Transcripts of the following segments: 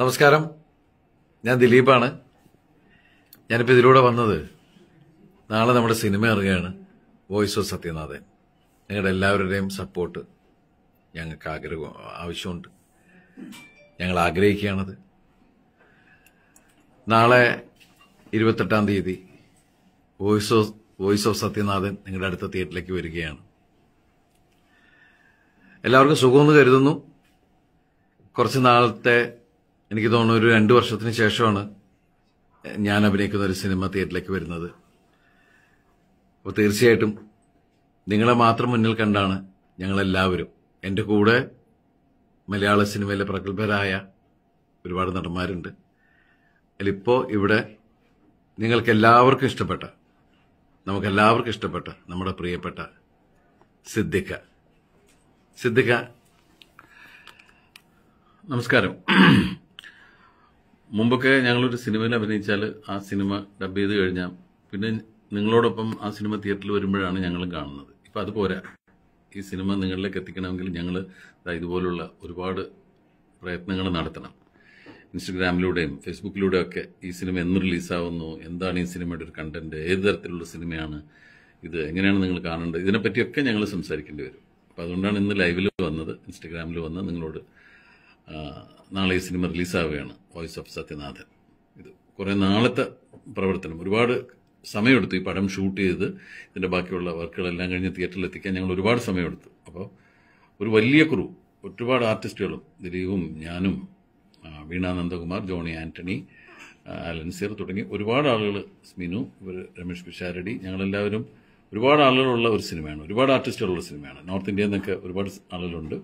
നമസ്കാരം ഞാൻ ദിലീപാണ് ഞാനിപ്പോൾ ഇതിലൂടെ വന്നത് നാളെ നമ്മുടെ സിനിമ ഇറങ്ങുകയാണ് വോയിസ് ഓഫ് സത്യനാഥൻ നിങ്ങളുടെ എല്ലാവരുടെയും സപ്പോർട്ട് ഞങ്ങൾക്ക് ആഗ്രഹം ആവശ്യമുണ്ട് ഞങ്ങൾ ആഗ്രഹിക്കുകയാണത് നാളെ ഇരുപത്തെട്ടാം തീയതി voice of voice of Sathyanathan നിങ്ങളുടെ അടുത്ത തിയേറ്ററിലേക്ക് വരികയാണ് എല്ലാവർക്കും സുഖമെന്ന് കരുതുന്നു കുറച്ച് നാളത്തെ എനിക്ക് തോന്നുന്നു ഒരു രണ്ട് വർഷത്തിന് ശേഷമാണ് ഞാൻ അഭിനയിക്കുന്ന ഒരു സിനിമ തിയേറ്ററിലേക്ക് വരുന്നത് അപ്പോൾ തീർച്ചയായിട്ടും നിങ്ങളെ മാത്രം മുന്നിൽ കണ്ടാണ് ഞങ്ങളെല്ലാവരും എൻ്റെ കൂടെ മലയാള സിനിമയിലെ പ്രഗത്ഭരായ ഒരുപാട് നടന്മാരുണ്ട് അതിലിപ്പോൾ ഇവിടെ നിങ്ങൾക്ക് എല്ലാവർക്കും ഇഷ്ടപ്പെട്ട നമുക്ക് എല്ലാവർക്കും ഇഷ്ടപ്പെട്ട നമ്മുടെ പ്രിയപ്പെട്ട സിദ്ദിഖ സിദ്ദിഖ നമസ്കാരം മുമ്പൊക്കെ ഞങ്ങളൊരു സിനിമയിൽ അഭിനയിച്ചാൽ ആ സിനിമ ഡബ് ചെയ്ത് കഴിഞ്ഞാൽ പിന്നെ നിങ്ങളോടൊപ്പം ആ സിനിമ തിയേറ്ററിൽ വരുമ്പോഴാണ് ഞങ്ങൾ കാണുന്നത് ഇപ്പം അത് പോരാ ഈ സിനിമ നിങ്ങളിലേക്ക് എത്തിക്കണമെങ്കിൽ ഞങ്ങൾ ഇതുപോലുള്ള ഒരുപാട് പ്രയത്നങ്ങൾ നടത്തണം ഇൻസ്റ്റഗ്രാമിലൂടെയും ഫേസ്ബുക്കിലൂടെയും ഒക്കെ ഈ സിനിമ എന്ന് റിലീസാവുന്നു എന്താണ് ഈ സിനിമയുടെ ഒരു കണ്ടന്റ് ഏത് തരത്തിലുള്ള സിനിമയാണ് ഇത് എങ്ങനെയാണ് നിങ്ങൾ കാണേണ്ടത് ഇതിനെപ്പറ്റിയൊക്കെ ഞങ്ങൾ സംസാരിക്കേണ്ടി വരും അപ്പോൾ അതുകൊണ്ടാണ് ഇന്ന് ലൈവിൽ വന്നത് ഇൻസ്റ്റഗ്രാമിൽ വന്ന് നിങ്ങളോട് നാളെ ഈ സിനിമ റിലീസാവുകയാണ് വോയിസ് ഓഫ് സത്യനാഥൻ ഇത് കുറേ നാളത്തെ പ്രവർത്തനം ഒരുപാട് സമയമെടുത്തു ഈ പടം ഷൂട്ട് ചെയ്ത് ഇതിൻ്റെ ബാക്കിയുള്ള വർക്കുകളെല്ലാം കഴിഞ്ഞ് തിയേറ്ററിൽ എത്തിക്കാൻ ഞങ്ങൾ ഒരുപാട് സമയമെടുത്തു അപ്പോൾ ഒരു വലിയ ക്രൂ ഒരുപാട് ആർട്ടിസ്റ്റുകളും ദിലീപും ഞാനും വീണ നന്ദകുമാർ ജോണി ആന്റണി അലൻസിയർ തുടങ്ങി ഒരുപാട് ആളുകൾ സ്മിനു രമേഷ് പിഷാരടി ഞങ്ങളെല്ലാവരും ഒരുപാട് ആളുകളുള്ള ഒരു സിനിമയാണ് ഒരുപാട് ആർട്ടിസ്റ്റുകളുള്ള സിനിമയാണ് നോർത്ത് ഇന്ത്യയിൽ നിന്നൊക്കെ ഒരുപാട് ആളുകളുണ്ട്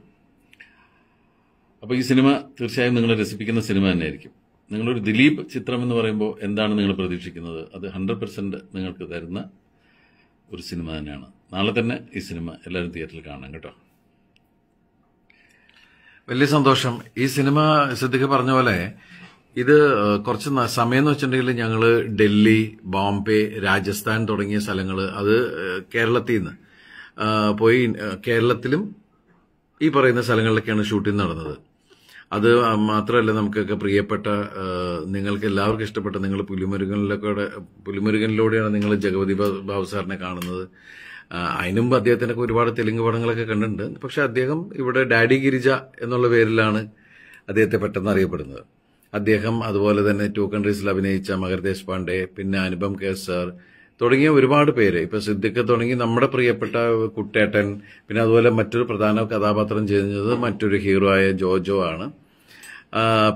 അപ്പോൾ ഈ സിനിമ തീർച്ചയായും നിങ്ങളെ രസിപ്പിക്കുന്ന സിനിമ തന്നെയായിരിക്കും നിങ്ങളൊരു ദിലീപ് ചിത്രം എന്ന് പറയുമ്പോൾ എന്താണ് നിങ്ങൾ പ്രതീക്ഷിക്കുന്നത് അത് ഹൺഡ്രഡ് പെർസെൻറ്റ് നിങ്ങൾക്ക് തരുന്ന ഒരു സിനിമ തന്നെയാണ് നാളെ തന്നെ ഈ സിനിമ എല്ലാവരും തിയേറ്ററിൽ കാണാം കേട്ടോ വലിയ സന്തോഷം ഈ സിനിമ സിദ്ദിഖ് പറഞ്ഞ പോലെ ഇത് കുറച്ച് സമയം എന്ന് വെച്ചിട്ടുണ്ടെങ്കിൽ ഞങ്ങൾ ഡൽഹി ബോംബെ രാജസ്ഥാൻ തുടങ്ങിയ സ്ഥലങ്ങൾ അത് കേരളത്തിൽ നിന്ന് പോയി കേരളത്തിലും ഈ പറയുന്ന സ്ഥലങ്ങളിലൊക്കെയാണ് ഷൂട്ടിംഗ് നടന്നത് അത് മാത്രമല്ല നമുക്കൊക്കെ പ്രിയപ്പെട്ട നിങ്ങൾക്ക് എല്ലാവർക്കും ഇഷ്ടപ്പെട്ട നിങ്ങൾ പുലിമുരുകനിലൊക്കെ പുലിമുരുകനിലൂടെയാണ് നിങ്ങൾ ജഗവതി ബാബു സാറിനെ കാണുന്നത് അതിനുമുമ്പ് അദ്ദേഹത്തിനൊക്കെ ഒരുപാട് തെലുങ്ക് പടങ്ങളൊക്കെ കണ്ടിട്ടുണ്ട് പക്ഷെ അദ്ദേഹം ഇവിടെ ഡാഡി ഗിരിജ എന്നുള്ള പേരിലാണ് അദ്ദേഹത്തെ പെട്ടെന്ന് അറിയപ്പെടുന്നത് അദ്ദേഹം അതുപോലെ തന്നെ ടു കൺട്രീസിൽ അഭിനയിച്ച മകർ ദേശ്പാണ്ഡെ പിന്നെ അനുപം കേസർ സാർ തുടങ്ങിയ ഒരുപാട് പേര് ഇപ്പൊ സിദ്ദിഖ് തുടങ്ങി നമ്മുടെ പ്രിയപ്പെട്ട കുട്ടേട്ടൻ പിന്നെ അതുപോലെ മറ്റൊരു പ്രധാന കഥാപാത്രം ചെയ്യുന്നത് മറ്റൊരു ഹീറോ ആയ ജോജോ ആണ്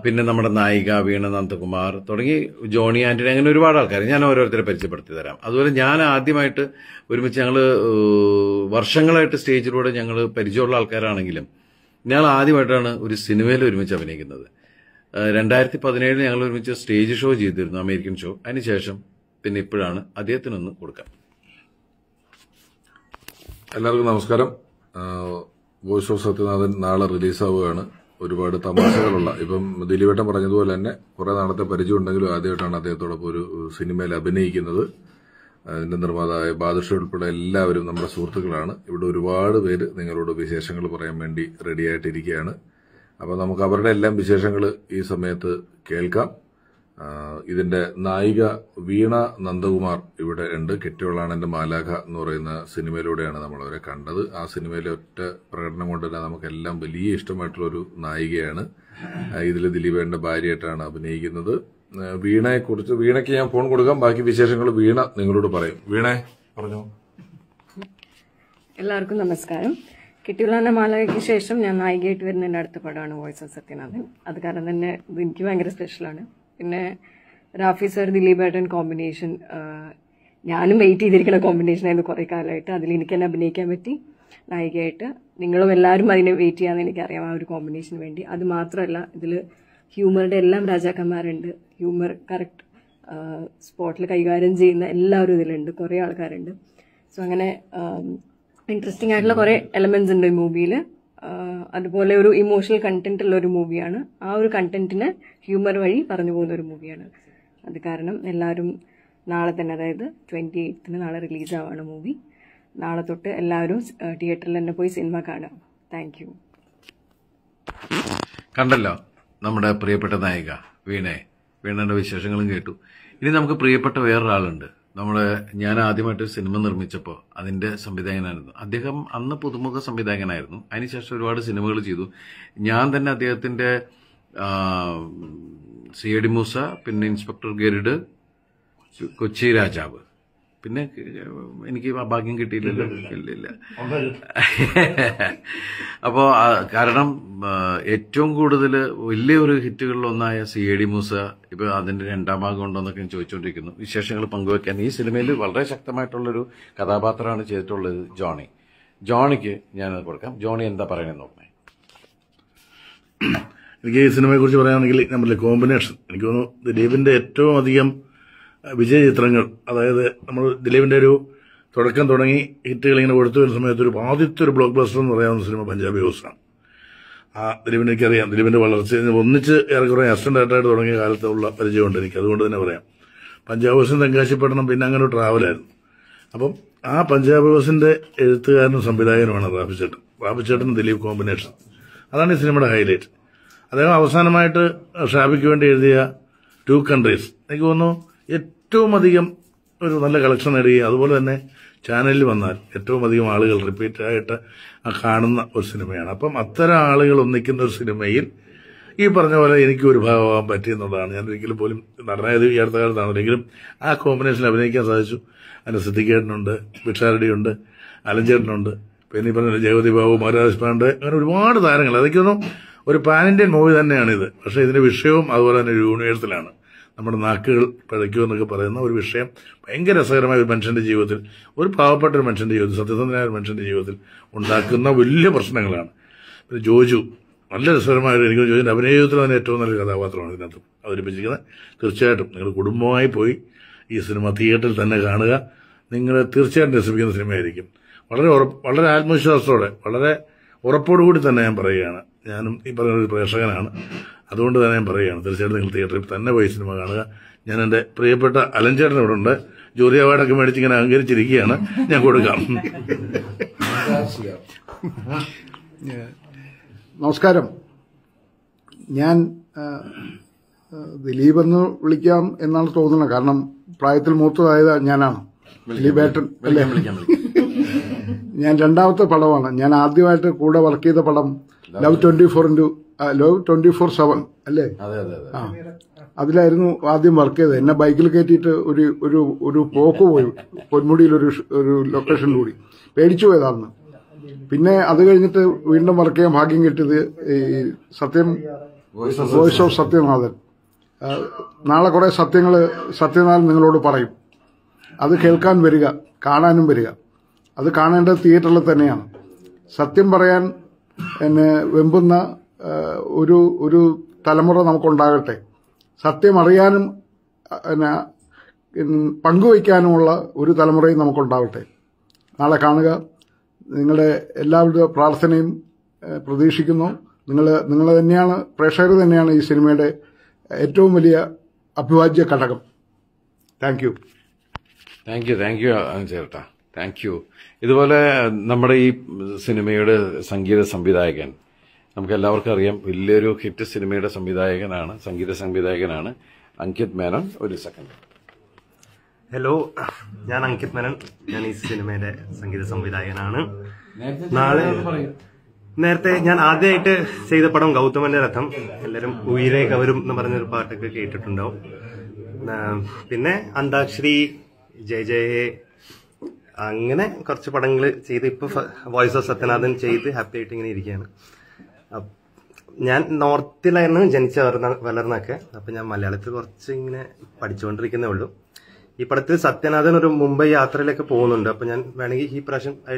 പിന്നെ നമ്മുടെ നായിക വീണ നന്ദകുമാർ തുടങ്ങി ജോണി ആന്റണി അങ്ങനെ ഒരുപാട് ആൾക്കാർ ഞാൻ ഓരോരുത്തരെ പരിചയപ്പെടുത്തി തരാം അതുപോലെ ഞാൻ ആദ്യമായിട്ട് ഒരുമിച്ച് ഞങ്ങൾ വർഷങ്ങളായിട്ട് സ്റ്റേജിലൂടെ ഞങ്ങൾ പരിചയമുള്ള ആൾക്കാരാണെങ്കിലും ഞങ്ങൾ ആദ്യമായിട്ടാണ് ഒരു സിനിമയിൽ ഒരുമിച്ച് അഭിനയിക്കുന്നത് രണ്ടായിരത്തി പതിനേഴിൽ ഞങ്ങൾ ഒരുമിച്ച് സ്റ്റേജ് ഷോ ചെയ്തിരുന്നു അമേരിക്കൻ ഷോ അതിനുശേഷം പിന്നെ ഇപ്പോഴാണ് അദ്ദേഹത്തിനൊന്ന് കൊടുക്കാം എല്ലാവർക്കും നമസ്കാരം വോയിസ് ഓഫ് സത്യനാഥൻ നാളെ റിലീസാവുകയാണ് ഒരുപാട് തമാശകളുള്ള ഇപ്പം ദിലീപേട്ടൻ പറഞ്ഞതുപോലെ തന്നെ കുറെ നാളത്തെ പരിചയം ഉണ്ടെങ്കിലും ആദ്യമായിട്ടാണ് അദ്ദേഹത്തോടൊപ്പം ഒരു സിനിമയിൽ അഭിനയിക്കുന്നത് അതിന്റെ നിർമ്മാതാവായ ബാദുഷ ഉൾപ്പെടെ എല്ലാവരും നമ്മുടെ സുഹൃത്തുക്കളാണ് ഇവിടെ ഒരുപാട് പേര് നിങ്ങളോട് വിശേഷങ്ങൾ പറയാൻ വേണ്ടി റെഡിയായിട്ടിരിക്കുകയാണ് അപ്പോൾ നമുക്ക് അവരുടെ എല്ലാം വിശേഷങ്ങൾ ഈ സമയത്ത് കേൾക്കാം ഇതിന്റെ നായിക വീണ നന്ദകുമാർ ഇവിടെ ഉണ്ട് കെട്ടിയോളാണ് എന്റെ മാലാഖ എന്ന് പറയുന്ന സിനിമയിലൂടെയാണ് നമ്മൾ അവരെ കണ്ടത് ആ സിനിമയിലെ ഒറ്റ പ്രകടനം കൊണ്ട് തന്നെ നമുക്കെല്ലാം വലിയ ഇഷ്ടമായിട്ടുള്ളൊരു ഒരു നായികയാണ് ഇതിൽ ദിലീപേന്റെ ഭാര്യയായിട്ടാണ് അഭിനയിക്കുന്നത് വീണയെ കുറിച്ച് വീണയ്ക്ക് ഞാൻ ഫോൺ കൊടുക്കാം ബാക്കി വിശേഷങ്ങൾ വീണ നിങ്ങളോട് പറയും വീണെ പറഞ്ഞു എല്ലാവർക്കും നമസ്കാരം കിട്ടിയുള്ള മാലകയ്ക്ക് ശേഷം ഞാൻ നായികയായിട്ട് വരുന്ന എൻ്റെ അടുത്ത പടമാണ് വോയിസ് ഓഫ് സത്യനാഥൻ അത് കാരണം തന്നെ എനിക്ക് ഭയങ്കര സ്പെഷ്യലാണ് പിന്നെ റാഫി സർ ദിലീപേട്ടൻ കോമ്പിനേഷൻ ഞാനും വെയിറ്റ് ചെയ്തിരിക്കുന്ന കോമ്പിനേഷൻ ആയിരുന്നു കുറേ കാലമായിട്ട് അതിൽ എനിക്ക് തന്നെ അഭിനയിക്കാൻ പറ്റി നായികയായിട്ട് നിങ്ങളും എല്ലാവരും അതിനെ വെയിറ്റ് ചെയ്യാമെന്ന് എനിക്കറിയാം ആ ഒരു കോമ്പിനേഷന് വേണ്ടി അത് മാത്രമല്ല ഇതിൽ ഹ്യൂമറുടെ എല്ലാം രാജാക്കന്മാരുണ്ട് ഹ്യൂമർ കറക്റ്റ് സ്പോട്ടിൽ കൈകാര്യം ചെയ്യുന്ന എല്ലാവരും ഇതിലുണ്ട് കുറേ ആൾക്കാരുണ്ട് സോ അങ്ങനെ ഇൻട്രസ്റ്റിംഗ് ആയിട്ടുള്ള കുറേ എലമെൻസ് ഉണ്ട് ഈ മൂവിയിൽ അതുപോലെ ഒരു ഇമോഷണൽ കണ്ടന്റ് ഉള്ള ഒരു മൂവിയാണ് ആ ഒരു കണ്ടന്റിനെ ഹ്യൂമർ വഴി പറഞ്ഞു പോകുന്ന ഒരു മൂവിയാണ് അത് കാരണം എല്ലാവരും നാളെ തന്നെ അതായത് ട്വൻറ്റി എയ്ത്തിന് നാളെ റിലീസാവാണ് മൂവി നാളെ തൊട്ട് എല്ലാവരും തിയേറ്ററിൽ തന്നെ പോയി സിനിമ കാണാം താങ്ക് യു കണ്ടല്ലോ നമ്മുടെ പ്രിയപ്പെട്ട നായിക വീണേ വീണയുടെ വിശേഷങ്ങളും കേട്ടു ഇനി നമുക്ക് പ്രിയപ്പെട്ട വേറൊരാളുണ്ട് നമ്മളെ ഞാൻ ആദ്യമായിട്ട് സിനിമ നിർമ്മിച്ചപ്പോൾ അതിന്റെ സംവിധായകനായിരുന്നു അദ്ദേഹം അന്ന് പുതുമുഖ സംവിധായകനായിരുന്നു അതിനുശേഷം ഒരുപാട് സിനിമകൾ ചെയ്തു ഞാൻ തന്നെ അദ്ദേഹത്തിന്റെ സി എ ഡി മൂസ പിന്നെ ഇൻസ്പെക്ടർ ഗരുഡ് കൊച്ചി രാജാവ് പിന്നെ എനിക്ക് ഭാഗ്യം കിട്ടിയില്ലല്ലോ ഇല്ലില്ല അപ്പോൾ കാരണം ഏറ്റവും കൂടുതൽ വലിയൊരു ഹിറ്റുകളിലൊന്നായ സി എ ഡി മൂസ ഇപ്പൊ അതിന്റെ രണ്ടാം ഭാഗം ഉണ്ടോന്നൊക്കെ ഞാൻ ചോദിച്ചുകൊണ്ടിരിക്കുന്നു വിശേഷങ്ങൾ പങ്കുവെക്കാൻ ഈ സിനിമയിൽ വളരെ ശക്തമായിട്ടുള്ളൊരു കഥാപാത്രമാണ് ചെയ്തിട്ടുള്ളത് ജോണി ജോണിക്ക് ഞാനത് കൊടുക്കാം ജോണി എന്താ പറയണെന്ന് നോക്കണേ എനിക്ക് ഈ കുറിച്ച് പറയുകയാണെങ്കിൽ നമ്മളെ കോമ്പിനേഷൻ എനിക്ക് തോന്നുന്നു ദിലീപിന്റെ ഏറ്റവും അധികം വിജയ ചിത്രങ്ങൾ അതായത് നമ്മൾ ദിലീപിന്റെ ഒരു തുടക്കം തുടങ്ങി ഹിറ്റുകൾ ഇങ്ങനെ കൊടുത്തു വരുന്ന സമയത്ത് ഒരു ആദ്യത്തെ ഒരു ബ്ലോക്ക് ബസ്റ്റർ എന്ന് പറയാവുന്ന സിനിമ പഞ്ചാബി ഹൗസാണ് ആ ദിലീപിനെ എനിക്കറിയാം ദിലീപിന്റെ വളർച്ച ഒന്നിച്ച് ഏറെക്കുറെ അസിസ്റ്റന്റായിട്ടായിട്ട് തുടങ്ങിയ കാലത്തുള്ള പരിചയമുണ്ട് എനിക്ക് അതുകൊണ്ട് തന്നെ പറയാം പഞ്ചാബ് ഹൗസിന് തെങ്കാശിപ്പെടണം പിന്നെ അങ്ങനെ ഒരു ട്രാവലായിരുന്നു അപ്പം ആ പഞ്ചാബ് ഹൗസിന്റെ എഴുത്തുകാരനും സംവിധായകനുമാണ് റാഫി ചേട്ടൻ റാഫി ചേട്ടനും ദിലീപ് കോമ്പിനേഷൻ അതാണ് ഈ സിനിമയുടെ ഹൈലൈറ്റ് അദ്ദേഹം അവസാനമായിട്ട് ഷാബിക്ക് വേണ്ടി എഴുതിയ ടു കൺട്രീസ് എനിക്ക് തോന്നുന്നു ഏറ്റവും അധികം ഒരു നല്ല കളക്ഷൻ നേടുകയും അതുപോലെ തന്നെ ചാനലിൽ വന്നാൽ ഏറ്റവും അധികം ആളുകൾ റിപ്പീറ്റായിട്ട് കാണുന്ന ഒരു സിനിമയാണ് അപ്പം അത്തരം ആളുകൾ ഒന്നിക്കുന്ന ഒരു സിനിമയിൽ ഈ പറഞ്ഞ പോലെ എനിക്ക് ഒരു ഭാഗമാകാൻ പറ്റി ഞാൻ ഒരിക്കലും പോലും നടനായത് ഈ അടുത്ത കാലത്താണ് ഒരിക്കലും ആ കോമ്പിനേഷൻ അഭിനയിക്കാൻ സാധിച്ചു അതിന് സിദ്ധിക്കേട്ടനുണ്ട് ഭിക്ഷാരടിയുണ്ട് അലഞ്ചേട്ടനുണ്ട് പിന്നെ ഈ പറഞ്ഞ ജയവതി ബാബു മഹാരാജ് പാണ്ഡെ അങ്ങനെ ഒരുപാട് താരങ്ങൾ അതൊക്കെയൊന്നും ഒരു പാൻ ഇന്ത്യൻ മൂവി തന്നെയാണിത് പക്ഷേ ഇതിന്റെ വിഷയവും അതുപോലെ തന്നെ ഒരു യൂണിവേഴ്സിലാണ് നമ്മുടെ നാക്കുകൾ എന്നൊക്കെ പറയുന്ന ഒരു വിഷയം ഭയങ്കര രസകരമായ ഒരു മനുഷ്യന്റെ ജീവിതത്തിൽ ഒരു പാവപ്പെട്ട ഒരു മനുഷ്യന്റെ ജീവിതത്തിൽ സത്യസന്ധനായ ഒരു മനുഷ്യന്റെ ജീവിതത്തിൽ ഉണ്ടാക്കുന്ന വലിയ പ്രശ്നങ്ങളാണ് ജോജു നല്ല രസകരമായ എനിക്ക് ജോജുവിൻ്റെ അഭിനയത്തിൽ തന്നെ ഏറ്റവും നല്ല കഥാപാത്രമാണ് ഇതിനകത്ത് അവതരിപ്പിച്ചിരിക്കുന്നത് തീർച്ചയായിട്ടും നിങ്ങൾ കുടുംബമായി പോയി ഈ സിനിമ തിയേറ്ററിൽ തന്നെ കാണുക നിങ്ങൾ തീർച്ചയായിട്ടും രസിപ്പിക്കുന്ന സിനിമയായിരിക്കും വളരെ വളരെ ആത്മവിശ്വാസത്തോടെ വളരെ ഉറപ്പോടുകൂടി തന്നെ ഞാൻ പറയുകയാണ് ഞാനും ഈ പറയുന്ന ഒരു പ്രേക്ഷകനാണ് അതുകൊണ്ട് തന്നെ ഞാൻ പറയുകയാണ് തീർച്ചയായിട്ടും നിങ്ങൾ തിയേറ്ററിൽ തന്നെ പോയി സിനിമ കാണുക ഞാൻ എൻ്റെ പ്രിയപ്പെട്ട അലഞ്ചേട്ടൻ ഇവിടെ ഉണ്ട് ജോലി അവാർഡൊക്കെ മേടിച്ച് ഇങ്ങനെ അഹങ്കരിച്ചിരിക്കുകയാണ് ഞാൻ കൊടുക്കാം നമസ്കാരം ഞാൻ ദിലീപ് എന്ന് വിളിക്കാം എന്നാണ് തോന്നുന്നത് കാരണം പ്രായത്തിൽ മൂത്തതായത് ഞാനാണ് ദിലീപേട്ടൻ അല്ലേ ഞാൻ രണ്ടാമത്തെ പടമാണ് ഞാൻ ആദ്യമായിട്ട് കൂടെ വർക്ക് ചെയ്ത പടം ലവ് ട്വന്റി ഫോർ ഇൻറ്റു ലോ ട്വന്റി ഫോർ സെവൻ അല്ലേ ആ അതിലായിരുന്നു ആദ്യം വർക്ക് ചെയ്തത് എന്നെ ബൈക്കിൽ കയറ്റിയിട്ട് ഒരു ഒരു ഒരു പോക്ക് പോയി പൊന്മുടിയിൽ ഒരു ഒരു ലൊക്കേഷൻ കൂടി പേടിച്ചു പോയതാന്ന് പിന്നെ അത് കഴിഞ്ഞിട്ട് വീണ്ടും വർക്ക് ചെയ്യാൻ ഭാഗ്യം കിട്ടിയത് ഈ സത്യം വോയിസ് ഓഫ് സത്യനാഥൻ നാളെ കുറെ സത്യങ്ങൾ സത്യനാഥൻ നിങ്ങളോട് പറയും അത് കേൾക്കാൻ വരിക കാണാനും വരിക അത് കാണേണ്ടത് തിയേറ്ററിൽ തന്നെയാണ് സത്യം പറയാൻ എന്നെ വെമ്പുന്ന ഒരു ഒരു തലമുറ നമുക്കുണ്ടാകട്ടെ അറിയാനും പിന്നെ പങ്കുവയ്ക്കാനുമുള്ള ഒരു തലമുറയും നമുക്കുണ്ടാവട്ടെ നാളെ കാണുക നിങ്ങളുടെ എല്ലാവരുടെ പ്രാർത്ഥനയും പ്രതീക്ഷിക്കുന്നു നിങ്ങൾ നിങ്ങൾ തന്നെയാണ് പ്രേക്ഷകർ തന്നെയാണ് ഈ സിനിമയുടെ ഏറ്റവും വലിയ അഭിവാജ്യ ഘടകം thank you thank you thank you ചേട്ടാ താങ്ക് യു ഇതുപോലെ നമ്മുടെ ഈ സിനിമയുടെ സംഗീത സംവിധായകൻ നമുക്ക് എല്ലാവർക്കും അറിയാം വലിയൊരു ഹിറ്റ് സിനിമയുടെ സംവിധായകനാണ് സംഗീത സംവിധായകനാണ് അങ്കിത് മേനോൻ ഒരു സെക്കൻഡ് ഹലോ ഞാൻ അങ്കിത് മേനോൻ ഞാൻ ഈ സിനിമയുടെ സംഗീത സംവിധായകനാണ് നാളെ നേരത്തെ ഞാൻ ആദ്യമായിട്ട് ചെയ്ത പടം ഗൗതമന്റെ രഥം എല്ലാവരും ഉയരെ കവരും എന്ന് പറഞ്ഞൊരു പാട്ടൊക്കെ കേട്ടിട്ടുണ്ടാവും പിന്നെ അന്താക്ഷരി ജയ ജയ അങ്ങനെ കുറച്ച് പടങ്ങൾ ചെയ്ത് ഇപ്പൊ വോയിസ് ഓഫ് സത്യനാഥൻ ചെയ്ത് ഹാപ്പി ആയിട്ട് ഇങ്ങനെ ഇരിക്കുകയാണ് ഞാൻ നോർത്തിലായിരുന്നു ജനിച്ച വളർന്ന വളർന്നൊക്കെ അപ്പൊ ഞാൻ മലയാളത്തിൽ കുറച്ച് ഇങ്ങനെ പഠിച്ചുകൊണ്ടിരിക്കുന്നേ ഉള്ളൂ ഈ പടത്തിൽ സത്യനാഥൻ ഒരു മുംബൈ യാത്രയിലൊക്കെ പോകുന്നുണ്ട് അപ്പൊ ഞാൻ വേണമെങ്കിൽ ഈ പ്രാവശ്യം I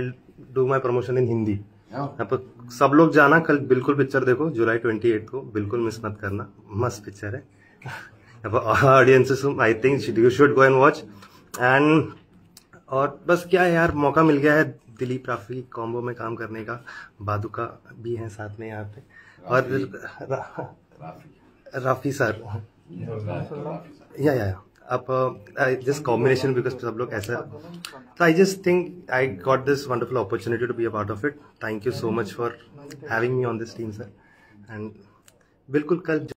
do my promotion in Hindi അപ്പൊ സബ് लोग ജാന കൽ ബിൽക്കുൽ പിക്ചർ देखो ജൂലൈ ട്വന്റി എയ്റ്റ് കോ ബിൽക്കുൽ മിസ് മത് करना മസ് പിക്ചർ അപ്പൊ ഓഡിയൻസും I think you should go and watch and and और बस क्या है यार मौका दिलीप राफी कॉम्बो में काम करने का बादुका भी हैं साथ में यहाँ पे और राफी सर या या आप कॉम्बिनेशन uh, बिकॉज सब लोग ऐसा तो I just think I got this wonderful opportunity to be a part of it thank you so much for having me on this team sir and बिल्कुल कल